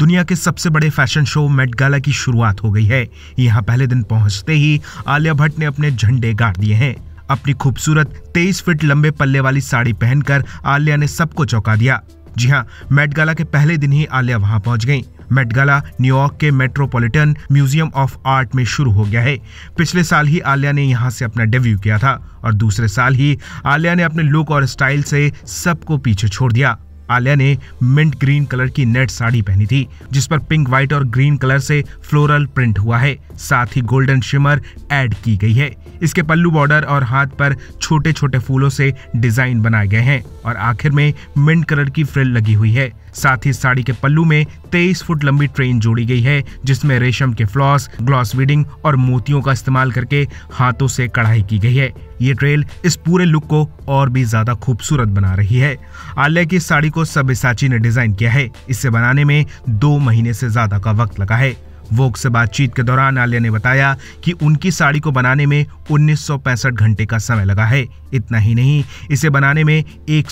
दुनिया के सबसे बड़े फैशन शो मेट गाला की शुरुआत हो गई है यहाँ पहले दिन पहुंचते ही आलिया भट्ट ने अपने झंडे गाड़ दिए हैं अपनी खूबसूरत 23 फीट लंबे पल्ले वाली साड़ी पहनकर आलिया ने सबको चौंका दिया जी हाँ मेट गाला के पहले दिन ही आलिया वहां पहुंच गई मेट गाला न्यूयॉर्क के मेट्रोपॉलिटन म्यूजियम ऑफ आर्ट में शुरू हो गया है पिछले साल ही आलिया ने यहाँ से अपना डेब्यू किया था और दूसरे साल ही आलिया ने अपने लुक और स्टाइल से सबको पीछे छोड़ दिया आलिया ने मिंट ग्रीन कलर की नेट साड़ी पहनी थी जिस पर पिंक व्हाइट और ग्रीन कलर से फ्लोरल प्रिंट हुआ है साथ ही गोल्डन शिमर ऐड की गई है इसके पल्लू बॉर्डर और हाथ पर छोटे छोटे फूलों से डिजाइन बनाए गए हैं और आखिर में मिंट कलर की फ्रिल लगी हुई है साथ ही साड़ी के पल्लू में 23 फुट लंबी ट्रेन जोड़ी गई है जिसमें रेशम के फ्लॉस ग्लॉस वीडिंग और मोतियों का इस्तेमाल करके हाथों से कढ़ाई की गई है ये ट्रेल इस पूरे लुक को और भी ज्यादा खूबसूरत बना रही है आलिया की साड़ी को सबिसाची ने डिजाइन किया है इसे बनाने में दो महीने से ज्यादा का वक्त लगा है वोक से बातचीत के दौरान आलिया ने बताया कि उनकी साड़ी को बनाने में उन्नीस घंटे का समय लगा है इतना ही नहीं इसे बनाने में एक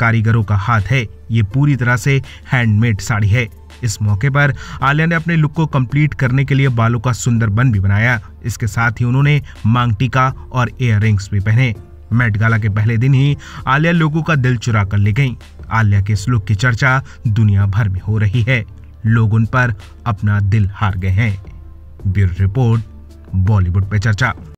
कारीगरों का हाथ है ये पूरी तरह से हैंडमेड साड़ी है इस मौके पर आलिया ने अपने लुक को कंप्लीट करने के लिए बालों का सुंदर बन भी बनाया इसके साथ ही उन्होंने मांगटिका और इयर भी पहने मेट गाला के पहले दिन ही आलिया लोगों का दिल चुरा कर ले गई आलिया के इस लुक की चर्चा दुनिया भर में हो रही है लोग उन पर अपना दिल हार गए हैं ब्यूरो रिपोर्ट बॉलीवुड पे चर्चा